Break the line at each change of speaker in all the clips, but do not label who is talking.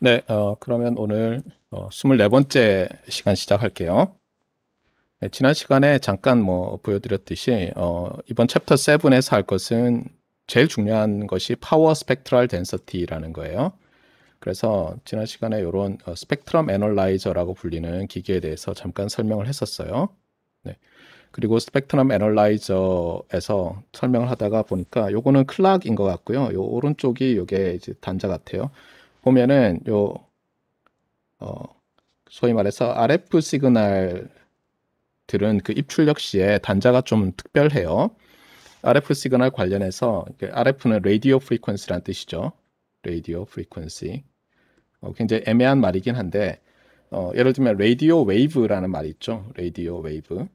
네, 어, 그러면 오늘 어, 24번째 시간 시작할게요. 네, 지난 시간에 잠깐 뭐 보여드렸듯이 어, 이번 챕터 7에서 할 것은 제일 중요한 것이 파워 스펙트럴 덴서티라는 거예요. 그래서 지난 시간에 이런 어, 스펙트럼 애널라이저라고 불리는 기계에 대해서 잠깐 설명을 했었어요. 네. 그리고 스펙트럼 애널라이저에서 설명을 하다가 보니까 요거는 클락인 것 같고요. 요 오른쪽이 요게 이제 단자 같아요. 보면은 요 어, 소위 말해서 RF 시그널들은 그 입출 역시에 단자가 좀 특별해요. RF 시그널 관련해서 RF는 라디오 프리퀀시란 뜻이죠. 라디오 프리퀀시. 어, 굉장히 애매한 말이긴 한데 어, 예를 들면 라디오 웨이브라는 말이 있죠. 라디오 웨이브.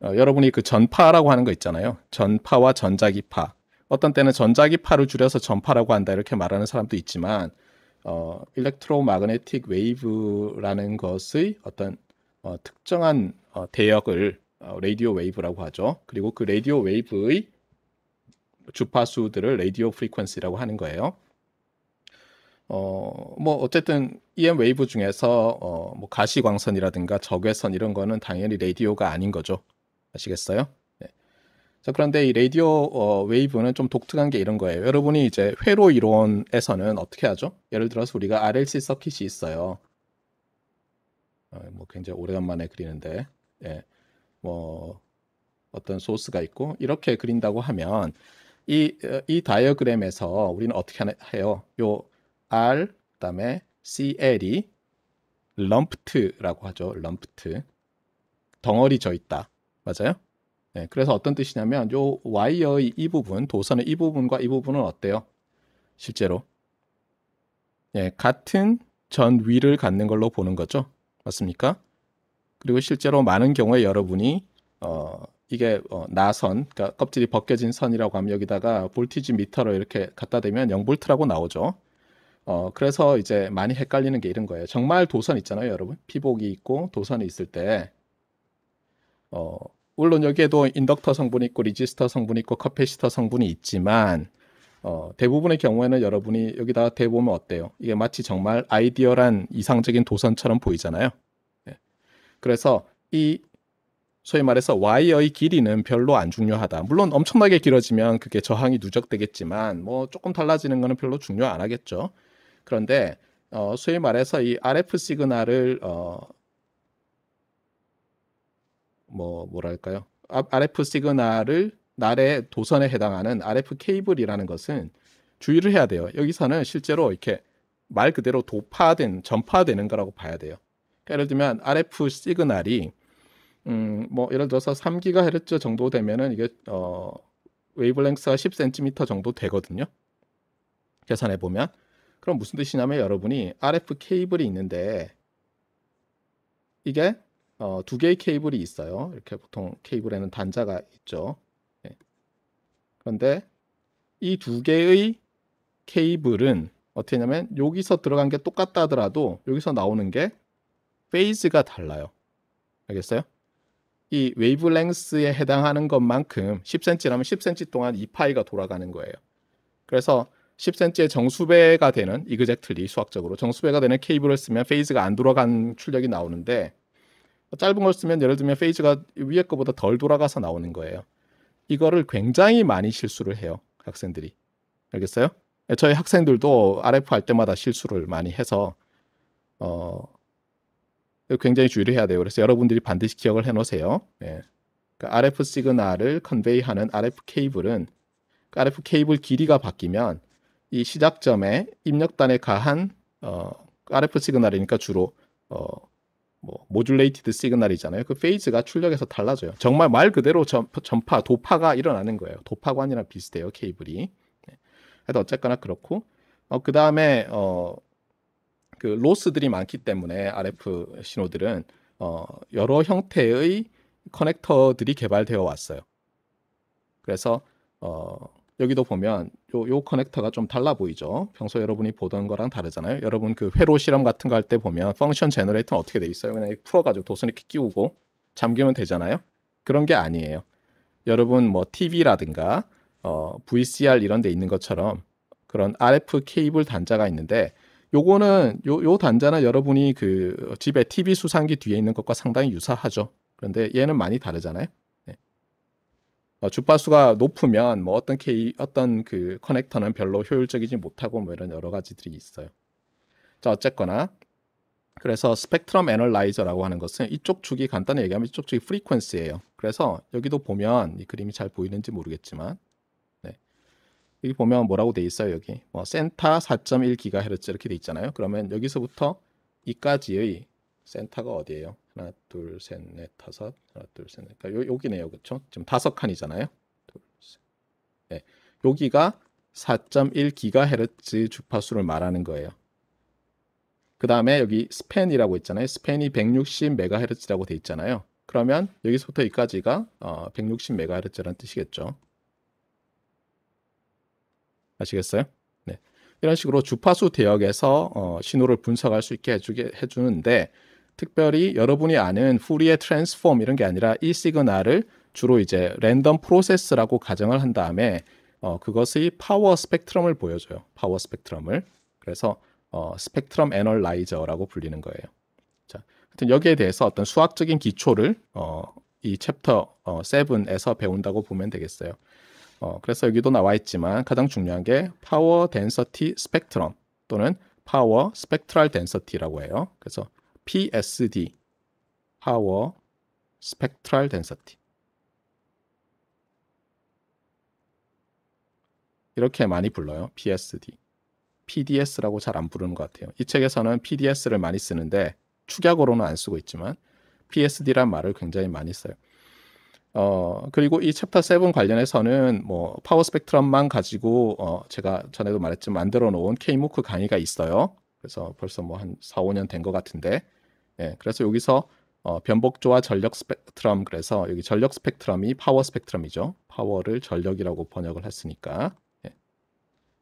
어, 여러분이 그 전파라고 하는 거 있잖아요. 전파와 전자기파. 어떤 때는 전자기파를 줄여서 전파라고 한다 이렇게 말하는 사람도 있지만 어, 일렉트로마그네틱 웨이브라는 것의 어떤 어, 특정한 어, 대역을 어, 레디오 웨이브라고 하죠. 그리고 그 레디오 웨이브의 주파수들을 레디오 프리퀀시라고 하는 거예요. 어, 뭐 어쨌든 EM 웨이브 중에서 어, 뭐 가시광선이라든가 적외선 이런 거는 당연히 레디오가 아닌 거죠. 아시겠어요? 자, 그런데 이 라디오 어, 웨이브는 좀 독특한 게 이런 거예요. 여러분이 이제 회로 이론에서는 어떻게 하죠? 예를 들어서 우리가 RLC 서킷이 있어요. 어, 뭐 굉장히 오래간만에 그리는데, 예, 뭐 어떤 소스가 있고 이렇게 그린다고 하면 이, 이 다이어그램에서 우리는 어떻게 하나, 해요? 요 R 그다음에 CL이 럼프트라고 하죠. 럼프트 덩어리 져 있다. 맞아요? 네, 그래서 어떤 뜻이냐면 요 와이어의 이 부분, 도선의 이 부분과 이 부분은 어때요? 실제로 예, 같은 전 위를 갖는 걸로 보는 거죠. 맞습니까? 그리고 실제로 많은 경우에 여러분이 어, 이게 어, 나선, 그러니까 껍질이 벗겨진 선이라고 하면 여기다가 볼티지 미터로 이렇게 갖다 대면 0볼트라고 나오죠. 어, 그래서 이제 많이 헷갈리는 게 이런 거예요. 정말 도선 있잖아요, 여러분. 피복이 있고 도선이 있을 때 어, 물론 여기에도 인덕터 성분이 있고 리지스터 성분이 있고 커패시터 성분이 있지만 어, 대부분의 경우에는 여러분이 여기다 대보면 어때요? 이게 마치 정말 아이디어란 이상적인 도선처럼 보이잖아요. 예. 그래서 이 소위 말해서 와이어의 길이는 별로 안 중요하다. 물론 엄청나게 길어지면 그게 저항이 누적되겠지만 뭐 조금 달라지는 거는 별로 중요 안 하겠죠. 그런데 어, 소위 말해서 이 RF 시그널을 어, 뭐 뭐랄까요? RF 시그널을 날의 도선에 해당하는 RF 케이블이라는 것은 주의를 해야 돼요. 여기서는 실제로 이렇게 말 그대로 도파된 전파되는 거라고 봐야 돼요. 그러니까 예를 들면 RF 시그널이 음, 뭐 예를 들어서 3 g h z 정도 되면은 이게 어웨이블랭스가 10cm 정도 되거든요. 계산해 보면 그럼 무슨 뜻이냐면 여러분이 RF 케이블이 있는데 이게 어, 두 개의 케이블이 있어요. 이렇게 보통 케이블에는 단자가 있죠. 네. 그런데 이 두 개의 케이블은 어떻게 냐면 여기서 들어간 게 똑같다 하더라도 여기서 나오는 게 페이즈가 달라요. 알겠어요? 이 웨이브랭스에 해당하는 것만큼 10cm라면 10cm 동안 이 파이가 돌아가는 거예요. 그래서 10cm의 정수배가 되는 이그젝트리 수학적으로 정수배가 되는 케이블을 쓰면 페이즈가 안 돌아간 출력이 나오는데 뭐 짧은 걸 쓰면 예를 들면 페이즈가 위에 거보다 덜 돌아가서 나오는 거예요. 이거를 굉장히 많이 실수를 해요. 학생들이. 알겠어요? 네, 저희 학생들도 RF 할 때마다 실수를 많이 해서 어 굉장히 주의를 해야 돼요. 그래서 여러분들이 반드시 기억을 해 놓으세요. 예. 그 RF 시그널을 컨베이하는 RF 케이블은 RF 케이블 길이가 바뀌면 이 시작점에 입력단에 가한 어, RF 시그널이니까 주로 어, 뭐 모듈레이티드 시그널이잖아요. 그 페이즈가 출력에서 달라져요. 정말 말 그대로 전, 파 도파가 일어나는 거예요. 도파관이랑 비슷해요, 케이블이. 네. 하여 어쨌거나 그렇고 어, 그다음에 어, 그 로스들이 많기 때문에 RF 신호들은 어, 여러 형태의 커넥터들이 개발되어 왔어요. 그래서 어, 여기도 보면 요, 요 커넥터가 좀 달라 보이죠. 평소 여러분이 보던 거랑 다르잖아요. 여러분 그 회로 실험 같은 거 할 때 보면 펑션 제너레이터는 어떻게 돼 있어요? 그냥 풀어가지고 도선 이렇게 끼우고 잠기면 되잖아요. 그런 게 아니에요. 여러분 뭐 TV라든가 어, VCR 이런 데 있는 것처럼 그런 RF 케이블 단자가 있는데 요거는 요, 요 단자는 여러분이 그 집에 TV 수상기 뒤에 있는 것과 상당히 유사하죠. 그런데 얘는 많이 다르잖아요. 어, 주파수가 높으면 뭐 어떤 케이 어떤 그 커넥터는 별로 효율적이지 못하고 뭐 이런 여러 가지들이 있어요. 자 어쨌거나 그래서 스펙트럼 애널라이저라고 하는 것은 이쪽 축이 간단히 얘기하면 이쪽 축이 프리퀀스예요. 그래서 여기도 보면 이 그림이 잘 보이는지 모르겠지만 네. 여기 보면 뭐라고 돼 있어요 여기 뭐센터4.1 기가헤르츠 이렇게 돼 있잖아요. 그러면 여기서부터 이까지의 센터가 어디예요? 하나, 둘, 셋, 넷, 다섯. 하나, 둘, 셋, 넷. 그러니까 여기네요. 그렇죠? 지금 다섯 칸이잖아요. 둘, 셋. 네. 여기가 4.1GHz 주파수를 말하는 거예요. 그 다음에 여기 스팬이라고 있잖아요. 스팬이 160MHz라고 돼 있잖아요. 그러면 여기서부터 여기까지가 어, 160MHz라는 뜻이겠죠. 아시겠어요? 네. 이런 식으로 주파수 대역에서 어, 신호를 분석할 수 있게 해주게 해주는데 특별히 여러분이 아는 후리의 트랜스폼 이런 게 아니라 이 시그널을 주로 이제 랜덤 프로세스라고 가정을 한 다음에 어, 그것의 파워 스펙트럼을 보여줘요. 파워 스펙트럼을. 그래서 어, 스펙트럼 애널라이저라고 불리는 거예요. 자, 하여튼 여기에 대해서 어떤 수학적인 기초를 어, 이 챕터 어, 7에서 배운다고 보면 되겠어요. 어, 그래서 여기도 나와 있지만 가장 중요한 게 파워 덴서티 스펙트럼 또는 파워 스펙트럴 덴서티라고 해요. 그래서 PSD, 파워, 스펙트럴 덴서티 이렇게 많이 불러요. PSD. PDS라고 잘 안 부르는 것 같아요. 이 책에서는 PDS를 많이 쓰는데 축약으로는 안 쓰고 있지만 PSD란 말을 굉장히 많이 써요. 어, 그리고 이 챕터 7 관련해서는 뭐 파워 스펙트럼만 가지고 어, 제가 전에도 말했지만 만들어 놓은 케이무크 강의가 있어요. 그래서 벌써 뭐 한 4, 5년 된 것 같은데 예, 그래서 여기서 어, 변복조와 전력 스펙트럼 그래서 여기 전력 스펙트럼이 파워 스펙트럼이죠. 파워를 전력이라고 번역을 했으니까 예.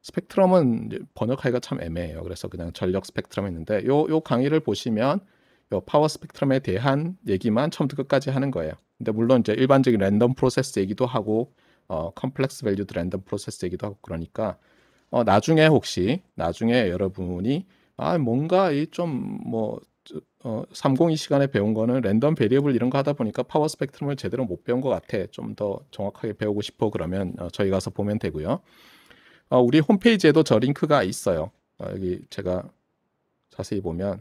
스펙트럼은 번역하기가 참 애매해요. 그래서 그냥 전력 스펙트럼 했는데 요, 요 강의를 보시면 요 파워 스펙트럼에 대한 얘기만 처음부터 끝까지 하는 거예요. 근데 물론 이제 일반적인 랜덤 프로세스 얘기도 하고 어, 컴플렉스 밸류드 랜덤 프로세스 얘기도 하고 그러니까 어, 나중에 혹시 나중에 여러분이 아 뭔가 이 좀뭐 어, 302 시간에 배운 거는 랜덤 베리어블 이런 거 하다 보니까 파워 스펙트럼을 제대로 못 배운 것 같아. 좀 더 정확하게 배우고 싶어 그러면 어, 저희 가서 보면 되고요. 어, 우리 홈페이지에도 저 링크가 있어요. 어, 여기 제가 자세히 보면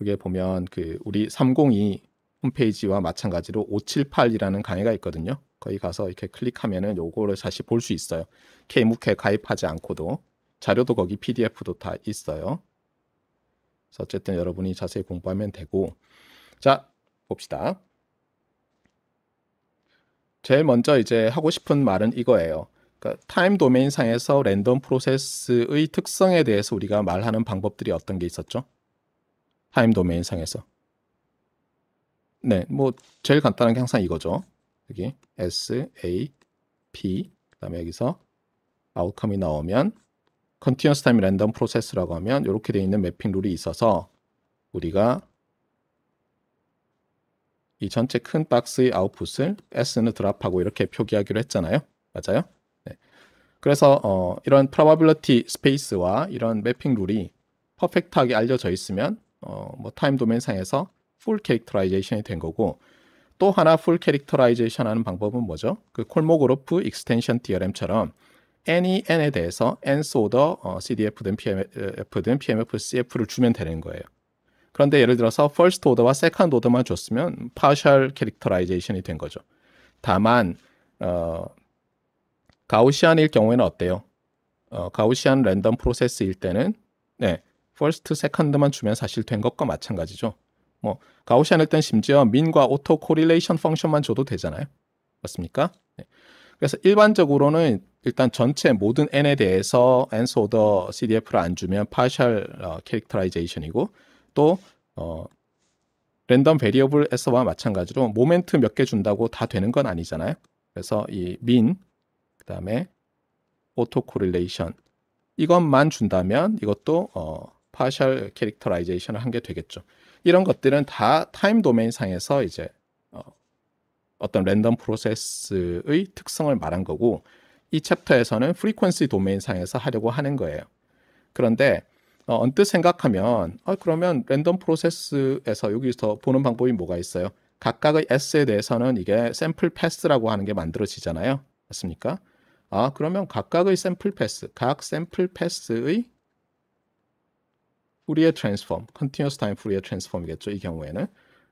여기에 보면 그 우리 302 홈페이지와 마찬가지로 578이라는 강의가 있거든요. 거기 가서 이렇게 클릭하면은 요거를 다시 볼 수 있어요. K무회 가입하지 않고도 자료도 거기 PDF도 다 있어요. 그래서 어쨌든 여러분이 자세히 공부하면 되고 자 봅시다. 제일 먼저 이제 하고 싶은 말은 이거예요. 그러니까 타임 도메인 상에서 랜덤 프로세스의 특성에 대해서 우리가 말하는 방법들이 어떤 게 있었죠? 타임 도메인 상에서 네, 뭐 제일 간단한 게 항상 이거죠. 여기 S A P 그다음에 여기서 아웃컴이 나오면 컨티뉴스 타임 랜덤 프로세스라고 하면 이렇게 되어 있는 매핑 룰이 있어서 우리가 이 전체 큰 박스의 아웃풋을 S는 드랍하고 이렇게 표기하기로 했잖아요. 맞아요? 네. 그래서 어, 이런 probability space와 이런 매핑 룰이 퍼펙트하게 알려져 있으면 어, 뭐 타임 도메인 상에서 풀캐릭터라이제이션이된 거고 또 하나 풀 캐릭터라이제이션 하는 방법은 뭐죠? 그 콜모그로프 익스텐션 n s i m 처럼 a n y e n에 대해서 n 소더 어, CDF든 PMF든 PMF CF를 주면 되는 거예요. 그런데 예를 들어서 first order와 second order만 줬으면 partial characterization이 된 거죠. 다만 어, 가우시안일 경우에는 어때요? 어, 가우시안 랜덤 프로세스일 때는 네, first, second만 주면 사실 된 것과 마찬가지죠. 뭐 가우시안일 때는 심지어 민과 오토 코릴레이션 펑션만 줘도 되잖아요. 맞습니까? 그래서 일반적으로는 일단 전체 모든 n에 대해서 nth order CDF를 안 주면 partial 어, characterization이고 또 어, 랜덤 베리어블에서와 마찬가지로 모멘트 몇 개 준다고 다 되는 건 아니잖아요. 그래서 이 min 그다음에 auto correlation 이것만 준다면 이것도 어, partial characterization을 한 게 되겠죠. 이런 것들은 다 타임 도메인 상에서 이제 어떤 랜덤 프로세스의 특성을 말한 거고 이 챕터에서는 프리퀀시 도메인 상에서 하려고 하는 거예요. 그런데 어, 언뜻 생각하면 어, 그러면 랜덤 프로세스에서 여기서 보는 방법이 뭐가 있어요? 각각의 S에 대해서는 이게 샘플 패스라고 하는 게 만들어지잖아요. 맞습니까? 아 그러면 각각의 샘플 패스, 각 샘플 패스의 우리의 트랜스폼, 컨티뉴어스 타임 프리의 트랜스폼이겠죠. 이 경우에는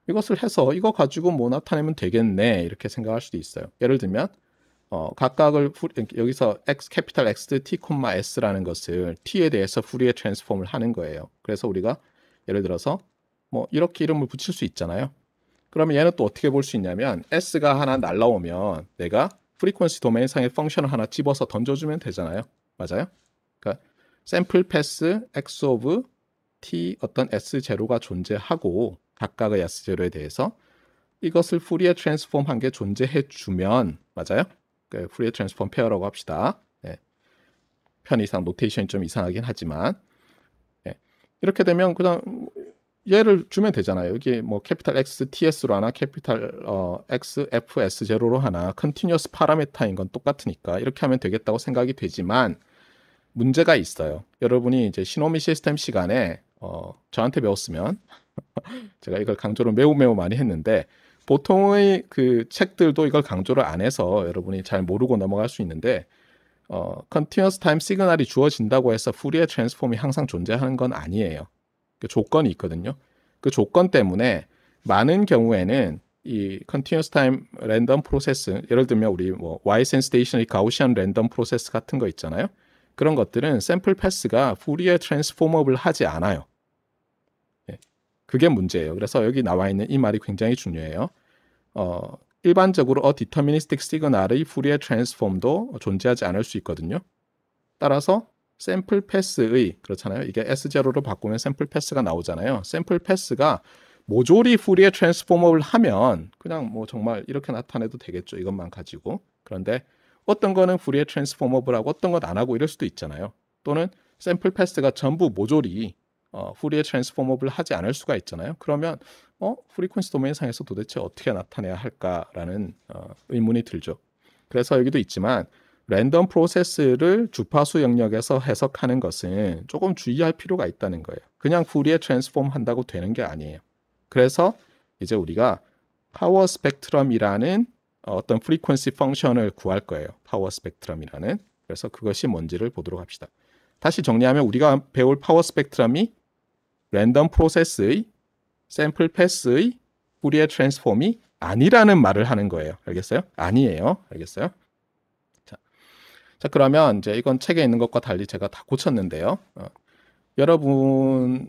이것을 해서 이거 가지고 뭐 나타내면 되겠네 이렇게 생각할 수도 있어요. 예를 들면 어, 각각을 여기서 x 캐피탈 x t 콤마 s라는 것을 t에 대해서 후리에 트랜스폼을 하는 거예요. 그래서 우리가 예를 들어서 뭐 이렇게 이름을 붙일 수 있잖아요. 그러면 얘는 또 어떻게 볼 수 있냐면 s가 하나 날라오면 내가 프리퀀시 도메인상의 펑션을 하나 집어서 던져주면 되잖아요. 맞아요? 그러니까 샘플 패스 x of t 어떤 s 제로가 존재하고 각각의 야스 제로에 대해서 이것을 풀리에 트랜스폼 한게 존재해 주면 맞아요? 그러리에 트랜스폼 페어라고 합시다. 네. 편의상 노테이션이 좀 이상하긴 하지만 네. 이렇게 되면 그냥 얘를 주면 되잖아요. 여기 뭐 캐피탈 X TS로 하나, 캐피탈 어, X FS 제로로 하나, 컨티뉴어스 파라메타인 건 똑같으니까 이렇게 하면 되겠다고 생각이 되지만 문제가 있어요. 여러분이 이제 시노미 시스템 시간에 어, 저한테 배웠으면 제가 이걸 강조를 매우 매우 많이 했는데 보통의 그 책들도 이걸 강조를 안 해서 여러분이 잘 모르고 넘어갈 수 있는데 어, 컨티뉴어스 타임 시그널이 주어진다고 해서 풀리의 트랜스폼이 항상 존재하는 건 아니에요. 그 조건이 있거든요. 그 조건 때문에 많은 경우에는 이 컨티뉴어스 타임 랜덤 프로세스 예를 들면 우리 뭐 y 센스테이션의 가우시안 랜덤 프로세스 같은 거 있잖아요. 그런 것들은 샘플 패스가 풀리의 트랜스폼업을 하지 않아요. 그게 문제예요. 그래서 여기 나와 있는 이 말이 굉장히 중요해요. 어, 일반적으로 어 디터미니스틱 시그널의 풀리의 트랜스폼도 존재하지 않을 수 있거든요. 따라서 샘플 패스의 그렇잖아요. 이게 S0로 바꾸면 샘플 패스가 나오잖아요. 샘플 패스가 모조리 풀리의 트랜스포머를 하면 그냥 뭐 정말 이렇게 나타내도 되겠죠. 이것만 가지고. 그런데 어떤 거는 풀리의 트랜스포머블하고 어떤 건 안 하고 이럴 수도 있잖아요. 또는 샘플 패스가 전부 모조리 어, 후리에 트랜스포머블 하지 않을 수가 있잖아요. 그러면 어, 프리퀀스 도메인상에서 도대체 어떻게 나타내야 할까라는 어, 의문이 들죠. 그래서 여기도 있지만 랜덤 프로세스를 주파수 영역에서 해석하는 것은 조금 주의할 필요가 있다는 거예요. 그냥 후리에 트랜스폼 한다고 되는 게 아니에요. 그래서 이제 우리가 파워 스펙트럼이라는 어떤 프리퀀시 펑션을 구할 거예요. 파워 스펙트럼이라는. 그래서 그것이 뭔지를 보도록 합시다. 다시 정리하면 우리가 배울 파워 스펙트럼이 랜덤 프로세스의 샘플 패스의 뿌리의 트랜스폼이 아니라는 말을 하는 거예요. 알겠어요? 아니에요. 알겠어요? 자, 자 그러면 이제 이건 책에 있는 것과 달리 제가 다 고쳤는데요. 어, 여러분이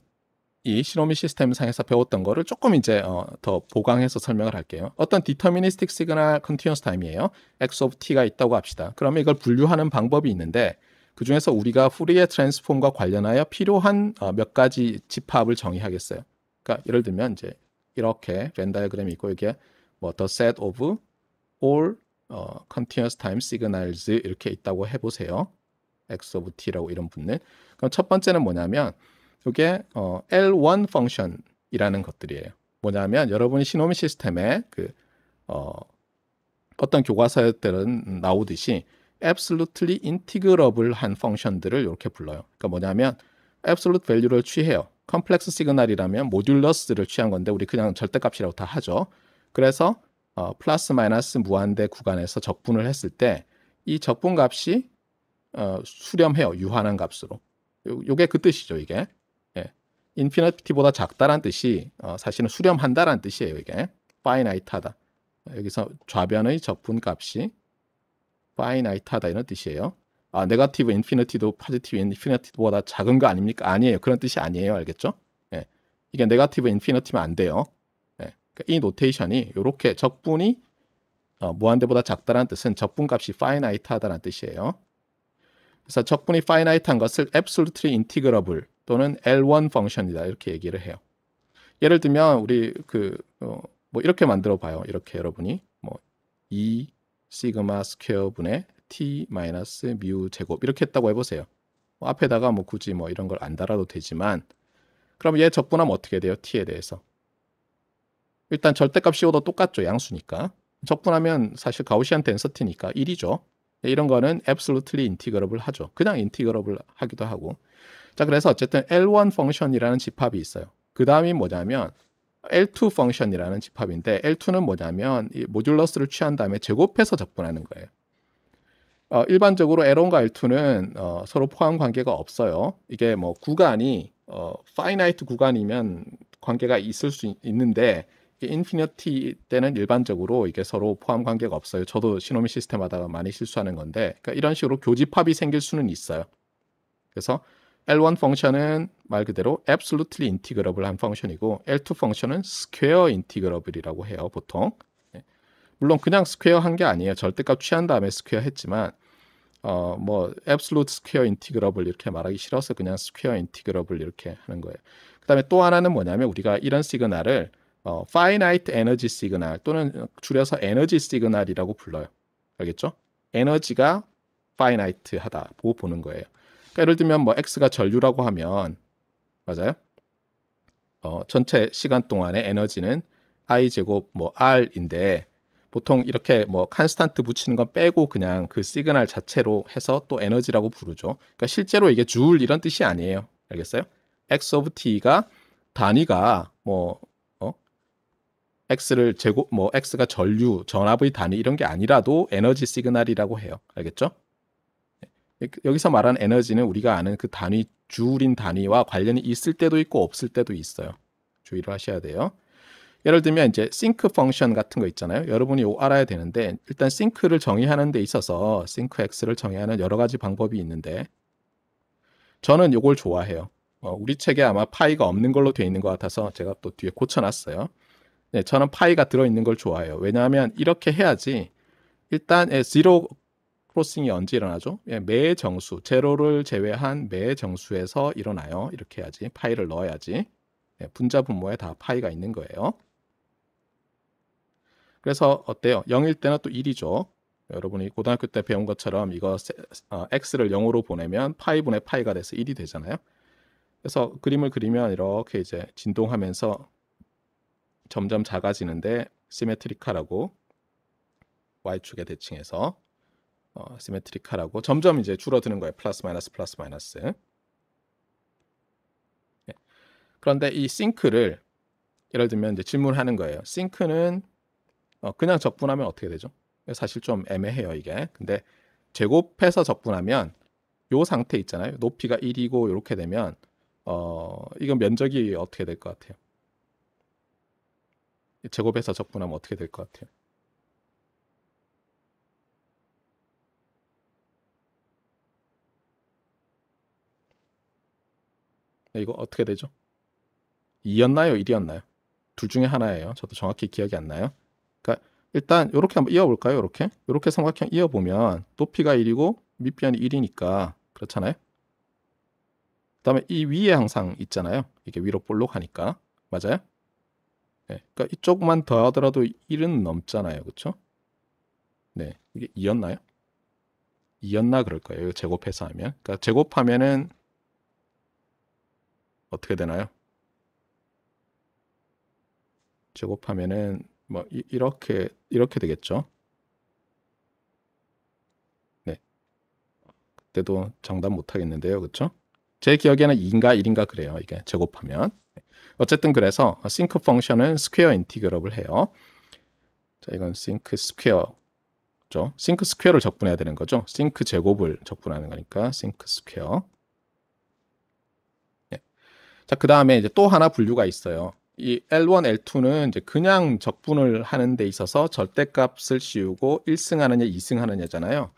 시노미 시스템 상에서 배웠던 거를 조금 이제 어, 더 보강해서 설명을 할게요. 어떤 디터미니스틱 시그널 컨티뉴스 타임이에요. x of t가 있다고 합시다. 그러면 이걸 분류하는 방법이 있는데 그중에서 우리가 후리의 트랜스폼과 관련하여 필요한 어, 몇 가지 집합을 정의하겠어요. 그러니까 예를 들면 이제 이렇게 렌 다이어그램이 있고 이게 뭐 the set of all 어, continuous time signals 이렇게 있다고 해보세요. x of t라고 이런 분들. 그럼 첫 번째는 뭐냐면 이게 어, L1 f u n c t i o n 이라는 것들이에요. 뭐냐면 여러분이 시노미 시스템에 그 어, 어떤 교과서들은 나오듯이 absolutely integrable 한 펑션들을 이렇게 불러요. 그러니까 뭐냐면 absolute value를 취해요. 컴플렉스 시그널이라면 모듈러스를 취한 건데 우리 그냥 절대값이라고 다 하죠. 그래서 어, 플러스 마이너스 무한대 구간에서 적분을 했을 때 이 적분 값이 어, 수렴해요. 유한한 값으로. 요, 게그 뜻이죠. 이게. 예. 인피니티보다 작다란 뜻이 어, 사실은 수렴한다란 뜻이에요. 이게. 파이나이트하다. 여기서 좌변의 적분 값이 파이나이트하다 이런 뜻이에요. 아, 네가티브 인피니티도 파지티브 인피니티보다 작은 거 아닙니까? 아니에요. 그런 뜻이 아니에요. 알겠죠? 예. 이게 네가티브 인피니티면 안 돼요. 예. 그러니까 이 노테이션이 이렇게 적분이 어, 무한대보다 작다는 뜻은 적분값이 파이나이트하다는 뜻이에요. 그래서 적분이 파이나이트한 것을 absolutely integrable 또는 L1 펑션이다 이렇게 얘기를 해요. 예를 들면 우리 그뭐 어, 이렇게 만들어 봐요. 이렇게 여러분이 뭐 E 시그마 스퀘어 분의 t 마이너스 뮤 제곱 이렇게 했다고 해보세요. 뭐 앞에다가 뭐 굳이 뭐 이런 걸 안 달아도 되지만 그럼 얘 적분하면 어떻게 돼요? t에 대해서 일단 절대값 씌워도 똑같죠. 양수니까 적분하면 사실 가우시안 덴서티니까 1이죠. 이런 거는 absolutely integrable 하죠. 그냥 integrable 하기도 하고 자 그래서 어쨌든 L1 f u n c t i o n 이라는 집합이 있어요. 그 다음이 뭐냐면 L2 펑션이라는 집합인데 L2는 뭐냐면 이 모듈러스를 취한 다음에 제곱해서 접근하는 거예요. 어, 일반적으로 L1과 L2는 어, 서로 포함 관계가 없어요. 이게 뭐 구간이 어, 파이나이트 구간이면 관계가 있을 수 있, 있는데 인피니티 때는 일반적으로 이게 서로 포함 관계가 없어요. 저도 시노미 시스템 하다가 많이 실수하는 건데 그러니까 이런 식으로 교집합이 생길 수는 있어요. 그래서 L1 f u n c t i o n 은말 그대로 absolutely integrable한 f u n c t i o n 이고 L2 f u n c t i o n 은 square integrable이라고 해요 보통 물론 그냥 square 한 게 아니에요 절대값 취한 다음에 square 했지만 어뭐 absolute square integrable 이렇게 말하기 싫어서 그냥 square integrable 이렇게 하는 거예요 그 다음에 또 하나는 뭐냐면 우리가 이런 시그널을 어, finite energy signal 또는 줄여서 energy s i g n a l 이라고 불러요 알겠죠? 에너지가 finite하다 보고 보는 거예요 그러니까 예를 들면 뭐 x가 전류라고 하면 맞아요? 어, 전체 시간 동안의 에너지는 i 제곱 뭐 r인데 보통 이렇게 뭐 칸스탄트 붙이는 건 빼고 그냥 그 시그널 자체로 해서 또 에너지라고 부르죠. 그러니까 실제로 이게 줄 이런 뜻이 아니에요. 알겠어요? x of t가 단위가 뭐 어? x를 제곱 뭐 x가 전류 전압의 단위 이런 게 아니라도 에너지 시그널이라고 해요. 알겠죠? 여기서 말한 에너지는 우리가 아는 그 단위 줄인 단위와 관련이 있을 때도 있고 없을 때도 있어요. 주의를 하셔야 돼요. 예를 들면 이제 싱크 펑션 같은 거 있잖아요. 여러분이 알아야 되는데 일단 싱크를 정의하는 데 있어서 싱크 x를 정의하는 여러 가지 방법이 있는데 저는 이걸 좋아해요. 어, 우리 책에 아마 파이가 없는 걸로 되어 있는 것 같아서 제가 또 뒤에 고쳐놨어요. 네, 저는 파이가 들어있는 걸 좋아해요. 왜냐하면 이렇게 해야지 일단 z e r 크로싱이 언제 일어나죠? 예, 매 정수, 제로를 제외한 매 정수에서 일어나요. 이렇게 해야지. 파이를 넣어야지. 예, 분자 분모에 다 파이가 있는 거예요. 그래서 어때요? 0일 때나 또 1이죠. 여러분이 고등학교 때 배운 것처럼 이거 어, x를 0으로 보내면 파이분의 파이가 돼서 1이 되잖아요. 그래서 그림을 그리면 이렇게 이제 진동하면서 점점 작아지는데 시메트리카라고 y축의 대칭에서 어, 시메트리카라고 점점 이제 줄어드는 거예요. 플러스 마이너스 플러스 마이너스. 네. 그런데 이 싱크를 예를 들면 이제 질문하는 거예요. 싱크는 어, 그냥 적분하면 어떻게 되죠? 사실 좀 애매해요 이게. 근데 제곱해서 적분하면 요 상태 있잖아요. 높이가 1이고 이렇게 되면 어 이건 면적이 어떻게 될 것 같아요? 제곱해서 적분하면 어떻게 될 것 같아요? 네, 이거 어떻게 되죠? 2였나요? 1이었나요? 둘 중에 하나예요. 저도 정확히 기억이 안 나요. 그러니까 일단 이렇게 한번 이어볼까요? 이렇게 이렇게 삼각형 이어보면 높이가 1이고 밑변이 1이니까 그렇잖아요. 그다음에 이 위에 항상 있잖아요. 이게 위로 볼록하니까 맞아요? 네, 그러니까 이쪽만 더 하더라도 1은 넘잖아요, 그렇죠? 네, 이게 2였나요? 2였나 그럴 거예요. 제곱해서 하면. 그러니까 제곱하면은 어떻게 되나요? 제곱하면은 뭐 이, 이렇게 이렇게 되겠죠. 네. 그때도 장담 못 하겠는데요. 그렇죠? 제 기억에는 2인가 1인가 그래요. 이게 제곱하면. 네. 어쨌든 그래서 싱크 펑션은 스퀘어 인티그럽을 해요. 자, 이건 싱크 스퀘어죠. 싱크 스퀘어를 적분해야 되는 거죠. 싱크 제곱을 적분하는 거니까 싱크 스퀘어. 자, 그 다음에 이제 또 하나 분류가 있어요. 이 L1, L2는 이제 그냥 적분을 하는 데 있어서 절대값을 씌우고 1승하느냐, 2승하느냐잖아요.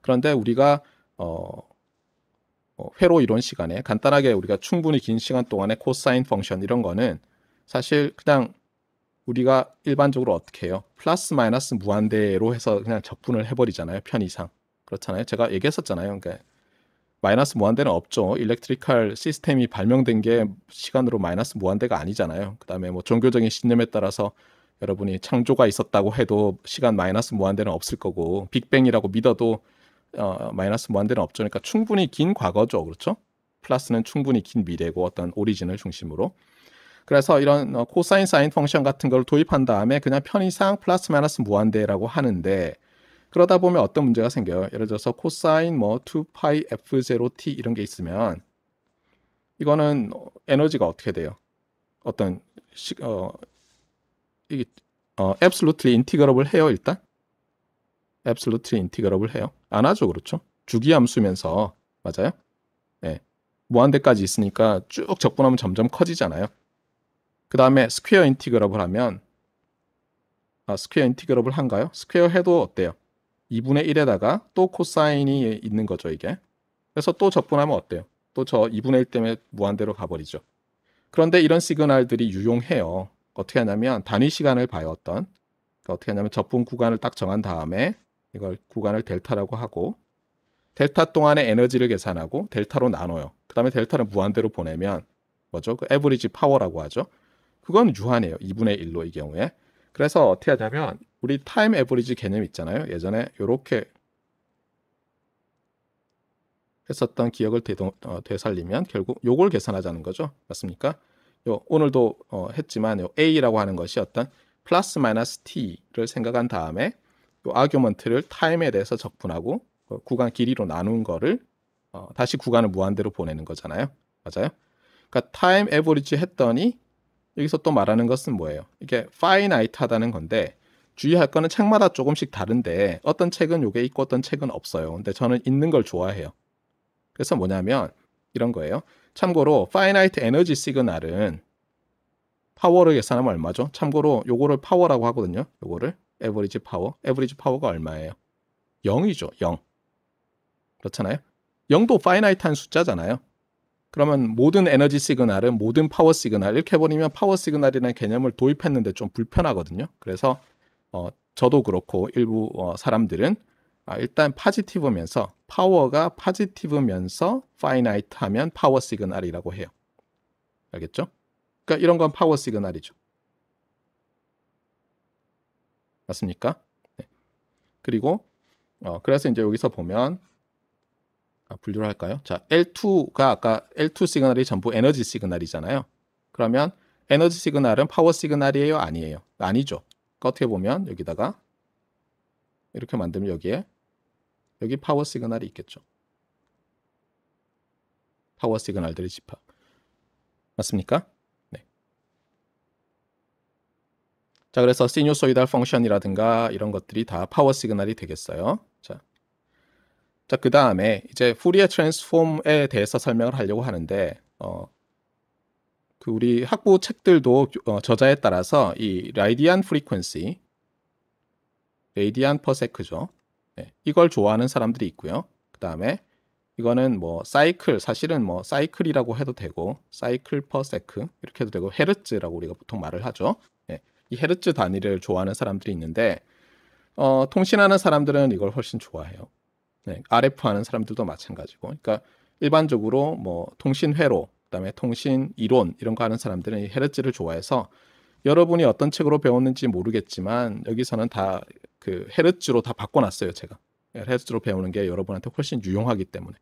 그런데 우리가 어, 어 회로 이론 시간에 간단하게 우리가 충분히 긴 시간 동안에 코사인 펑션 이런 거는 사실 그냥 우리가 일반적으로 어떻게 해요? 플러스 마이너스 무한대로 해서 그냥 적분을 해버리잖아요. 편의상 그렇잖아요. 제가 얘기했었잖아요. 그러니까 마이너스 무한대는 없죠. 일렉트리칼 시스템이 발명된 게 시간으로 마이너스 무한대가 아니잖아요. 그다음에 뭐 종교적인 신념에 따라서 여러분이 창조가 있었다고 해도 시간 마이너스 무한대는 없을 거고 빅뱅이라고 믿어도 어, 마이너스 무한대는 없죠. 그러니까 충분히 긴 과거죠. 그렇죠? 플러스는 충분히 긴 미래고 어떤 오리진을 중심으로. 그래서 이런 어, 코사인 사인 펑션 같은 걸 도입한 다음에 그냥 편의상 플러스 마이너스 무한대라고 하는데 그러다 보면 어떤 문제가 생겨요. 예를 들어서 코사인 뭐 2파이 f0t 이런 게 있으면 이거는 에너지가 어떻게 돼요? 어떤 시, 어, 이게 어, absolutely integrable 해요 일단? absolutely integrable 해요? 안 하죠 그렇죠? 주기함수면서 맞아요? 예. 무한대까지 있으니까 쭉 적분하면 점점 커지잖아요. 그 다음에 스퀘어 인티그러블 하면 아, 스퀘어 인티그러블 한가요? 스퀘어 해도 어때요? 2분의 1에다가 또 코사인이 있는 거죠, 이게. 그래서 또 접근하면 어때요? 또 저 2분의 1 때문에 무한대로 가버리죠. 그런데 이런 시그널들이 유용해요. 어떻게 하냐면 단위 시간을 봐요, 어떤. 그러니까 어떻게 하냐면 접근 구간을 딱 정한 다음에 이걸 구간을 델타라고 하고 델타 동안의 에너지를 계산하고 델타로 나눠요. 그 다음에 델타를 무한대로 보내면 뭐죠? 그 에브리지 파워라고 하죠. 그건 유한해요. 2분의 1로 이 경우에. 그래서 어떻게 하냐면 우리 타임 에버리지 개념 있잖아요. 예전에 이렇게 했었던 기억을 되도, 어, 되살리면 결국 요걸 계산하자는 거죠. 맞습니까? 요 오늘도 어, 했지만 요 A라고 하는 것이 어떤 플러스 마이너스 T를 생각한 다음에 요 아규먼트를 타임에 대해서 적분하고 그 구간 길이로 나눈 거를 어, 다시 구간을 무한대로 보내는 거잖아요. 맞아요? 그러니까 타임 에버리지 했더니 여기서 또 말하는 것은 뭐예요? 이게 파이나이트하다는 건데 주의할 거는 책마다 조금씩 다른데 어떤 책은 요게 있고 어떤 책은 없어요. 근데 저는 있는 걸 좋아해요. 그래서 뭐냐면 이런 거예요. 참고로 파이나이트 에너지 시그널은 파워를 계산하면 얼마죠? 참고로 요거를 파워라고 하거든요. 요거를 에버리지 파워. 에버리지 파워가 얼마예요? 0이죠. 0. 그렇잖아요. 0도 파이나이트한 숫자잖아요. 그러면 모든 에너지 시그널은 모든 파워 시그널 이렇게 해버리면 파워 시그널이라는 개념을 도입했는데 좀 불편하거든요. 그래서 어, 저도 그렇고 일부 어, 사람들은 아, 일단 파지티브면서 파워가 파지티브면서 파이나이트하면 파워 시그널이라고 해요. 알겠죠? 그러니까 이런 건 파워 시그널이죠. 맞습니까? 네. 그리고 어, 그래서 이제 여기서 보면 아, 분류를 할까요? 자, L2가 아까 L2 시그널이 전부 에너지 시그널이잖아요. 그러면 에너지 시그널은 파워 시그널이에요? 아니에요? 아니죠. 어떻게 보면 여기다가 이렇게 만들면 여기에 여기 파워 시그널이 있겠죠. 파워 시그널들의 집합. 맞습니까? 네. 자, 그래서 시뉴소이달 펑션이라든가 이런 것들이 다 파워 시그널이 되겠어요. 자, 자, 그 다음에 이제 후리에 트랜스폼에 대해서 설명을 하려고 하는데, 어, 그 우리 학부 책들도 어, 저자에 따라서 이 라이디안 프리퀀시, 레이디안 퍼세크죠. 네, 이걸 좋아하는 사람들이 있고요. 그 다음에 이거는 뭐 사이클 사실은 뭐 사이클이라고 해도 되고 사이클 퍼세크 이렇게 해도 되고 헤르츠라고 우리가 보통 말을 하죠. 네, 이 헤르츠 단위를 좋아하는 사람들이 있는데 어, 통신하는 사람들은 이걸 훨씬 좋아해요. 네, RF 하는 사람들도 마찬가지고. 그러니까 일반적으로 뭐 통신 회로 그다음에 통신 이론 이런 거 하는 사람들은 이 헤르츠를 좋아해서 여러분이 어떤 책으로 배웠는지 모르겠지만 여기서는 다 그 헤르츠로 다 바꿔놨어요 제가 예, 헤르츠로 배우는 게 여러분한테 훨씬 유용하기 때문에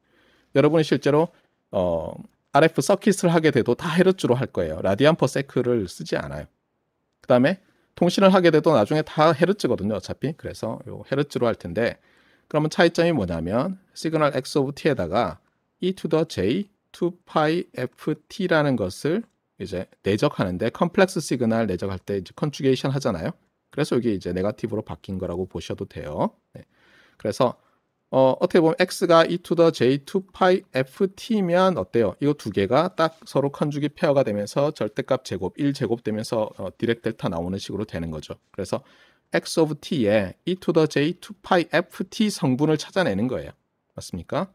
여러분이 실제로 어 RF 서킷을 하게 돼도 다 헤르츠로 할 거예요 라디안 퍼 세크를 쓰지 않아요 그다음에 통신을 하게 돼도 나중에 다 헤르츠거든요 어차피 그래서 요 헤르츠로 할 텐데 그러면 차이점이 뭐냐면 시그널 x 오브 t에다가 e to the j 2파이 ft라는 것을 이제 내적하는데 컴플렉스 시그널 내적할 때 이제 컨추게이션 하잖아요. 그래서 여기 이제 네가티브로 바뀐 거라고 보셔도 돼요. 네. 그래서 어, 어떻게 보면 x가 e to the j 2파이 ft면 어때요? 이거 두 개가 딱 서로 컨주기 페어가 되면서 절대값 제곱 1 제곱 되면서 어, 디렉 델타 나오는 식으로 되는 거죠. 그래서 x of t에 e to the j 2파이 ft 성분을 찾아내는 거예요. 맞습니까?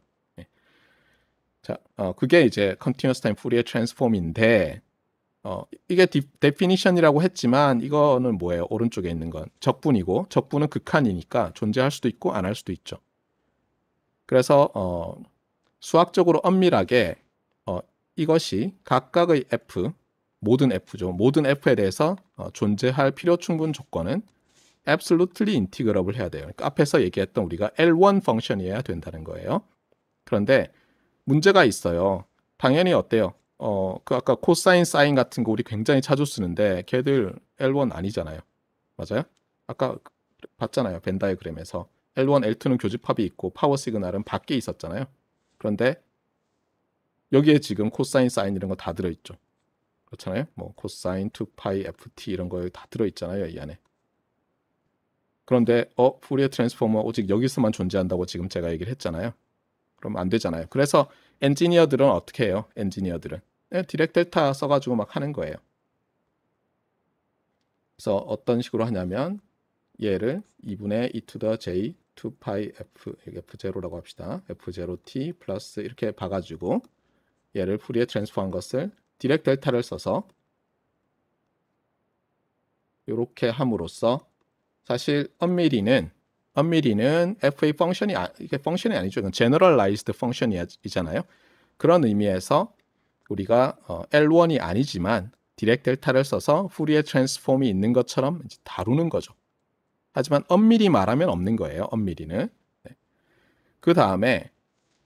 자, 어, 그게 이제 continuous time Fourier transform인데 어, 이게 디, definition이라고 했지만 이거는 뭐예요? 오른쪽에 있는 건 적분이고 적분은 극한이니까 존재할 수도 있고 안 할 수도 있죠. 그래서 어, 수학적으로 엄밀하게 어, 이것이 각각의 f 모든 f죠. 모든 f에 대해서 어, 존재할 필요 충분 조건은 absolutely integrable 해야 돼요. 그러니까 앞에서 얘기했던 우리가 L1 f u n c t i o n 이어야 된다는 거예요. 그런데 문제가 있어요. 당연히 어때요? 어, 그 아까 코사인 사인 같은 거 우리 굉장히 자주 쓰는데 걔들 L1 아니잖아요. 맞아요? 아까 봤잖아요. 벤 다이그램에서 L1, L2는 교집합이 있고 파워 시그널은 밖에 있었잖아요. 그런데 여기에 지금 코사인 사인 이런 거 다 들어 있죠. 그렇잖아요. 뭐 코사인 2파이 ft 이런 거 다 들어 있잖아요, 이 안에. 그런데 어, 프리에 트랜스포머 오직 여기서만 존재한다고 지금 제가 얘기를 했잖아요. 그럼 안 되잖아요. 그래서 엔지니어들은 어떻게 해요? 엔지니어들은 네, 디렉 델타 써가지고 막 하는 거예요. 그래서 어떤 식으로 하냐면 얘를 2분의 e to the j 2파이 f f0라고 합시다. f0t 플러스 이렇게 봐가지고 얘를 풀이에 트랜스포한 것을 디렉 델타를 써서 이렇게 함으로써 사실 엄밀히는 엄밀히는 FA 펑션이 이게 펑션이 아니죠. 이건 generalized 펑션이잖아요. 아, 그런 의미에서 우리가 어, L1이 아니지만 디렉 델타를 써서 후리에 트랜스폼이 있는 것처럼 다루는 거죠. 하지만 엄밀히 말하면 없는 거예요. 엄밀히는. 네. 그 다음에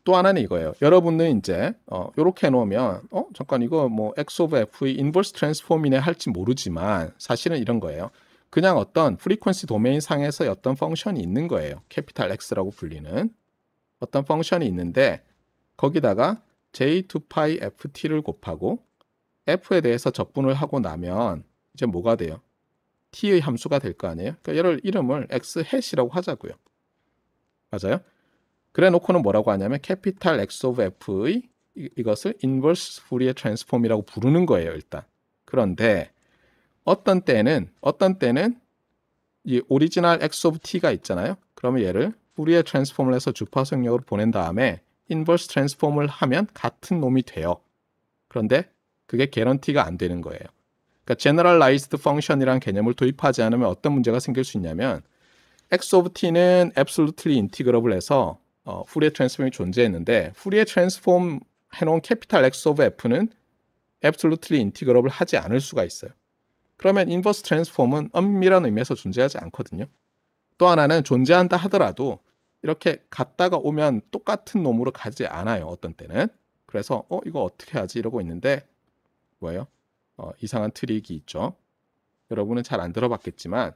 또 하나는 이거예요. 여러분은 이제 이렇게 어, 해놓으면 어 잠깐 이거 뭐 x of f 인버스 e 트랜스폼이네 할지 모르지만 사실은 이런 거예요. 그냥 어떤 프리퀀시 도메인 상에서 어떤 펑션이 있는 거예요. 캐피탈 X라고 불리는 어떤 펑션이 있는데 거기다가 J2파이 FT를 곱하고 F에 대해서 적분을 하고 나면 이제 뭐가 돼요? T의 함수가 될 거 아니에요? 그러니까 얘를 이름을 X 해시라고 하자고요. 맞아요? 그래 놓고는 뭐라고 하냐면 캐피탈 X of F의 이것을 인버스 프리의 트랜스폼이라고 부르는 거예요, 일단. 그런데 어떤 때는 어떤 때는 이 오리지널 x of t가 있잖아요. 그러면 얘를 뿌리에 트랜스폼을 해서 주파수 영역으로 보낸 다음에 인버스 트랜스폼을 하면 같은 놈이 돼요. 그런데 그게 개런티가 안 되는 거예요. 그러니까 제너럴라이 a l 펑션이란 개념을 도입하지 않으면 어떤 문제가 생길 수 있냐면 x of t는 absolutely integrable 해서 어, 후리에 트랜스폼이 존재했는데 후리에 트랜스폼 해놓은 캐피탈 x of f는 absolutely integrable 하지 않을 수가 있어요. 그러면 인버스 트랜스폼은 엄밀한 의미에서 존재하지 않거든요. 또 하나는 존재한다 하더라도 이렇게 갔다가 오면 똑같은 놈으로 가지 않아요. 어떤 때는. 그래서 어 이거 어떻게 하지 이러고 있는데 뭐예요? 어, 이상한 트릭이 있죠. 여러분은 잘 안 들어봤겠지만